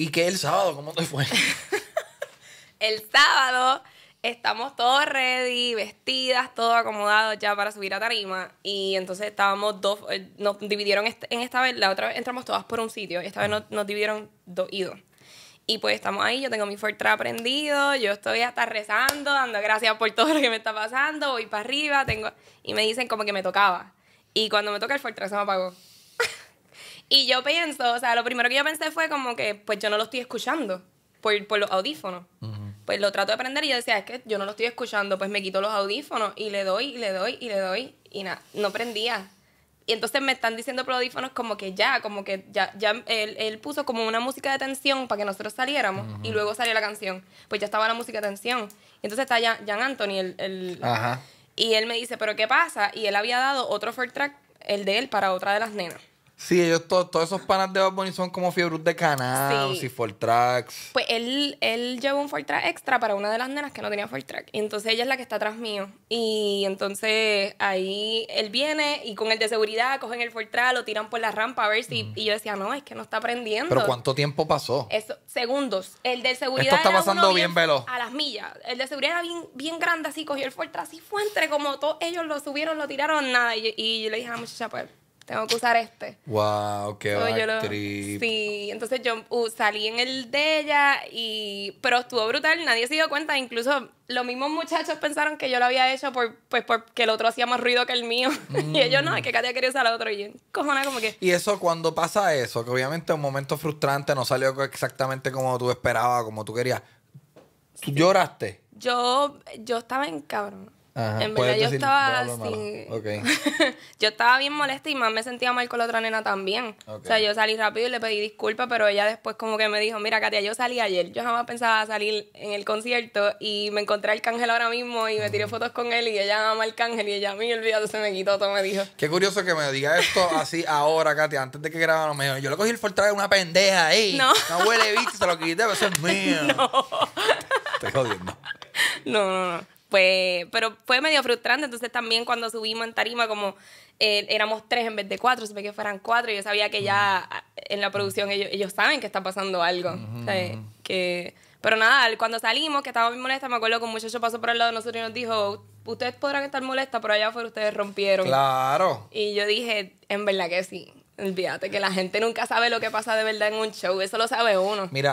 ¿Y qué el sábado? ¿Cómo te fue? el sábado estamos todos ready, vestidas, todo acomodado ya para subir a tarima. Y entonces estábamos dos, eh, nos dividieron este, en esta vez, la otra vez entramos todas por un sitio, y esta vez nos, dividieron dos y dos. Y pues estamos ahí, yo tengo mi Fortra aprendido, yo estoy hasta rezando, dando gracias por todo lo que me está pasando, voy para arriba, tengo... Y me dicen como que me tocaba. Y cuando me toca el Fortra se me apagó. Y yo pienso, o sea, lo primero que yo pensé fue como que, pues yo no lo estoy escuchando por, por los audífonos. Pues lo trato de aprender y yo decía, es que yo no lo estoy escuchando, pues me quito los audífonos y le doy, y le doy, y le doy, y nada, no prendía. Y entonces me están diciendo por audífonos como que ya, como que ya, ya él, puso como una música de tensión para que nosotros saliéramos y luego salió la canción. Pues ya estaba la música de tensión. Y entonces está Jan, Jan Anthony, el, y él me dice, pero ¿qué pasa? Y él había dado otro first track, el de él, para otra de las nenas. Sí, ellos, todos esos panas de Bad son como Fiebrus de Canal y Full Tracks. Pues él, él llevó un Full Track extra para una de las nenas que no tenía Full Track. entonces ella es la que está atrás mío. Y entonces ahí él viene y con el de seguridad cogen el Full Track, lo tiran por la rampa a ver si. Mm. Y yo decía, no, es que no está prendiendo. Pero ¿cuánto tiempo pasó? Eso, segundos. El de seguridad. Esto está pasando bien, veloz. A las millas. El de seguridad era bien, bien grande, así cogió el Full Track, así fue entre como todos ellos lo subieron, lo tiraron, nada. Y, yo, le dije a la muchacha, pues tengo que usar este. Wow, qué so, Sí, entonces yo uh, salí en el de ella y pero estuvo brutal, nadie se dio cuenta, incluso los mismos muchachos pensaron que yo lo había hecho por pues porque el otro hacía más ruido que el mío y ellos mm. no, es que Katia quería usar al otro y yo, como que Y eso cuando pasa eso, que obviamente es un momento frustrante, no salió exactamente como tú esperabas, como tú querías. ¿Tú lloraste? Yo yo estaba en cabrón. Ajá. En verdad yo estaba así. yo estaba bien molesta y más me sentía mal con la otra nena también. O sea, yo salí rápido y le pedí disculpas, pero ella después como que me dijo, mira Katia, yo salí ayer, yo jamás pensaba salir en el concierto y me encontré al cángel ahora mismo y me tiré fotos con él y ella ama al cángel y ella a mí olvidado se me quitó todo, me dijo. Qué curioso que me diga esto así ahora, Katia, antes de que grabara me yo le cogí el Fortale de una pendeja ahí. No. No huele ¿viste? se lo quité, eso es mío. No. Estoy jodiendo. No, no, no pues, pero fue medio frustrante. Entonces también cuando subimos en tarima, como eh, éramos tres en vez de cuatro, se ve que fueran cuatro, y yo sabía que ya en la producción ellos, saben que está pasando algo. Que, pero nada, cuando salimos, que estábamos muy molestas, me acuerdo que un muchacho pasó por el lado de nosotros y nos dijo, ustedes podrán estar molestas, pero allá afuera ustedes rompieron. Claro. Y yo dije, en verdad que sí. Olvídate que la gente nunca sabe lo que pasa de verdad en un show, eso lo sabe uno. Mira.